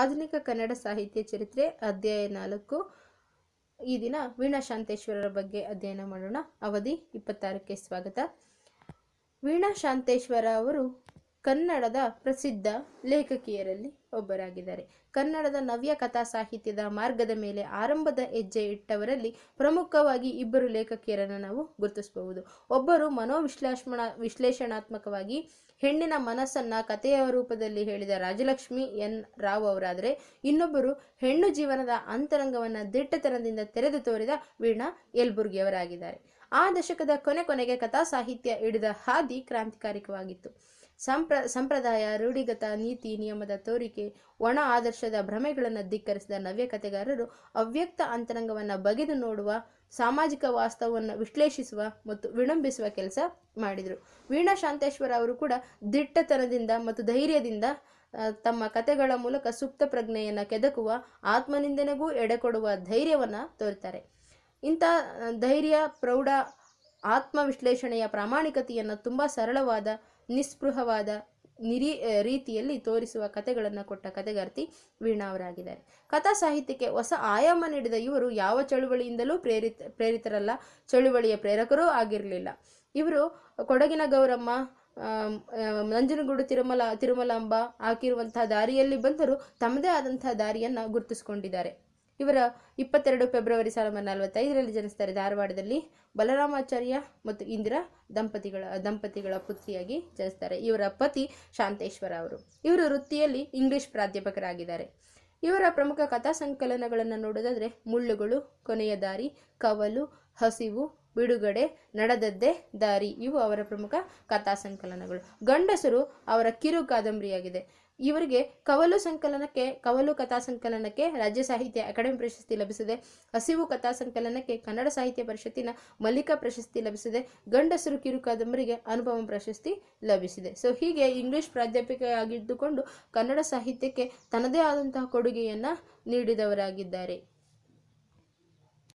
ಆಧುನಿಕ ಕನ್ನಡ ಸಾಹಿತ್ಯ ಚರಿತ್ರೆ ಅಧ್ಯಾಯ ನಾಲ್ಕು ಈ ದಿನ ವೀಣಾ ಶಾಂತೇಶ್ವರರ ಬಗ್ಗೆ ಅಧ್ಯಯನ ಮಾಡೋಣ ಅವಧಿ ಇಪ್ಪತ್ತಾರಕ್ಕೆ ಸ್ವಾಗತ ವೀಣಾ ಶಾಂತೇಶ್ವರ ಅವರು ಕನ್ನಡದ ಪ್ರಸಿದ್ಧ ಲೇಖಕಿಯರಲ್ಲಿ ಒಬ್ಬರಾಗಿದ್ದಾರೆ ಕನ್ನಡದ ನವ್ಯ ಕಥಾ ಸಾಹಿತ್ಯದ ಮಾರ್ಗದ ಮೇಲೆ ಆರಂಭದ ಹೆಜ್ಜೆ ಇಟ್ಟವರಲ್ಲಿ ಪ್ರಮುಖವಾಗಿ ಇಬ್ಬರು ಲೇಖಕಿಯರನ್ನು ನಾವು ಗುರುತಿಸಬಹುದು ಒಬ್ಬರು ಮನೋವಿಶ್ಲೇಷಣ ವಿಶ್ಲೇಷಣಾತ್ಮಕವಾಗಿ ಹೆಣ್ಣಿನ ಮನಸ್ಸನ್ನು ಕಥೆಯ ರೂಪದಲ್ಲಿ ಹೇಳಿದ ರಾಜಲಕ್ಷ್ಮಿ ಎನ್ ರಾವ್ ಅವರಾದರೆ ಇನ್ನೊಬ್ಬರು ಹೆಣ್ಣು ಜೀವನದ ಅಂತರಂಗವನ್ನು ದಿಟ್ಟತನದಿಂದ ತೆರೆದು ತೋರಿದ ವೀಣಾ ಯಲ್ಬುರ್ಗಿಯವರಾಗಿದ್ದಾರೆ ಆ ದಶಕದ ಕೊನೆ ಕೊನೆಗೆ ಕಥಾ ಸಾಹಿತ್ಯ ಹಿಡಿದ ಹಾದಿ ಕ್ರಾಂತಿಕಾರಿಕವಾಗಿತ್ತು ಸಂಪ್ರ ಸಂಪ್ರದಾಯ ರೂಢಿಗತ ನೀತಿ ನಿಯಮದ ತೋರಿಕೆ ಒಣ ಆದರ್ಶದ ಭ್ರಮೆಗಳನ್ನು ಧಿಕ್ಕರಿಸಿದ ನವ್ಯ ಕಥೆಗಾರರು ಅವ್ಯಕ್ತ ಅಂತರಂಗವನ್ನು ಬಗೆದು ನೋಡುವ ಸಾಮಾಜಿಕ ವಾಸ್ತವವನ್ನು ವಿಶ್ಲೇಷಿಸುವ ಮತ್ತು ವಿಳಂಬಿಸುವ ಕೆಲಸ ಮಾಡಿದರು ವೀಣಾ ಶಾಂತೇಶ್ವರ ಅವರು ಕೂಡ ದಿಟ್ಟತನದಿಂದ ಮತ್ತು ಧೈರ್ಯದಿಂದ ತಮ್ಮ ಕತೆಗಳ ಮೂಲಕ ಸುಪ್ತ ಪ್ರಜ್ಞೆಯನ್ನು ಕೆದಕುವ ಆತ್ಮನಿಂದನೆಗೂ ಎಡೆಕೊಡುವ ಧೈರ್ಯವನ್ನು ತೋರ್ತಾರೆ ಇಂಥ ಧೈರ್ಯ ಪ್ರೌಢ ಆತ್ಮವಿಶ್ಲೇಷಣೆಯ ಪ್ರಾಮಾಣಿಕತೆಯನ್ನು ತುಂಬ ಸರಳವಾದ ನಿಸ್ಪೃಹವಾದ ನಿರೀ ರೀತಿಯಲ್ಲಿ ತೋರಿಸುವ ಕಥೆಗಳನ್ನು ಕೊಟ್ಟ ಕಥೆಗಾರ್ತಿ ವೀಣಾ ಅವರಾಗಿದ್ದಾರೆ ಕಥಾ ಸಾಹಿತ್ಯಕ್ಕೆ ಹೊಸ ಆಯಾಮ ನೀಡಿದ ಇವರು ಯಾವ ಚಳುವಳಿಯಿಂದಲೂ ಪ್ರೇರಿತ ಪ್ರೇರಿತರಲ್ಲ ಚಳುವಳಿಯ ಪ್ರೇರಕರೂ ಆಗಿರಲಿಲ್ಲ ಇವರು ಕೊಡಗಿನ ಗೌರಮ್ಮ ನಂಜನಗೂಡು ತಿರುಮಲ ತಿರುಮಲಾಂಬ ಹಾಕಿರುವಂತಹ ದಾರಿಯಲ್ಲಿ ಬಂದರೂ ತಮ್ಮದೇ ಆದಂತಹ ದಾರಿಯನ್ನು ಗುರುತಿಸಿಕೊಂಡಿದ್ದಾರೆ ಇವರ ಇಪ್ಪತ್ತೆರಡು ಫೆಬ್ರವರಿ ಸಾವಿರದ ಒಂಬೈನೂರ ನಲವತ್ತೈದರಲ್ಲಿ ಜನಿಸ್ತಾರೆ ಧಾರವಾಡದಲ್ಲಿ ಬಲರಾಮಾಚಾರ್ಯ ಮತ್ತು ಇಂದಿರಾ ದಂಪತಿಗಳ ದಂಪತಿಗಳ ಪುತ್ರಿಯಾಗಿ ಜನಿಸ್ತಾರೆ ಇವರ ಪತಿ ಶಾಂತೇಶ್ವರ ಅವರು ಇವರು ವೃತ್ತಿಯಲ್ಲಿ ಇಂಗ್ಲಿಷ್ ಪ್ರಾಧ್ಯಾಪಕರಾಗಿದ್ದಾರೆ ಇವರ ಪ್ರಮುಖ ಕಥಾ ಸಂಕಲನಗಳನ್ನು ನೋಡೋದಾದರೆ ಮುಳ್ಳುಗಳು ಕೊನೆಯ ದಾರಿ ಕವಲು ಹಸಿವು ಬಿಡುಗಡೆ ನಡೆದದ್ದೇ ದಾರಿ ಇವು ಅವರ ಪ್ರಮುಖ ಕಥಾ ಸಂಕಲನಗಳು ಗಂಡಸರು ಅವರ ಕಿರು ಕಾದಂಬರಿಯಾಗಿದೆ ಇವರಿಗೆ ಕವಲು ಸಂಕಲನಕ್ಕೆ ಕವಲು ಕಥಾ ಸಂಕಲನಕ್ಕೆ ರಾಜ್ಯ ಸಾಹಿತ್ಯ ಅಕಾಡೆಮಿ ಪ್ರಶಸ್ತಿ ಲಭಿಸಿದೆ ಹಸಿವು ಕಥಾ ಸಂಕಲನಕ್ಕೆ ಕನ್ನಡ ಸಾಹಿತ್ಯ ಪರಿಷತ್ತಿನ ಮಲ್ಲಿಕಾ ಪ್ರಶಸ್ತಿ ಲಭಿಸಿದೆ ಗಂಡಸರು ಕಿರು ಕಾದಂಬರಿಗೆ ಅನುಪಮ ಪ್ರಶಸ್ತಿ ಲಭಿಸಿದೆ ಸೊ ಹೀಗೆ ಇಂಗ್ಲಿಷ್ ಪ್ರಾಧ್ಯಾಪಿಕೆಯಾಗಿದ್ದುಕೊಂಡು ಕನ್ನಡ ಸಾಹಿತ್ಯಕ್ಕೆ ತನ್ನದೇ ಆದಂತಹ ಕೊಡುಗೆಯನ್ನು ನೀಡಿದವರಾಗಿದ್ದಾರೆ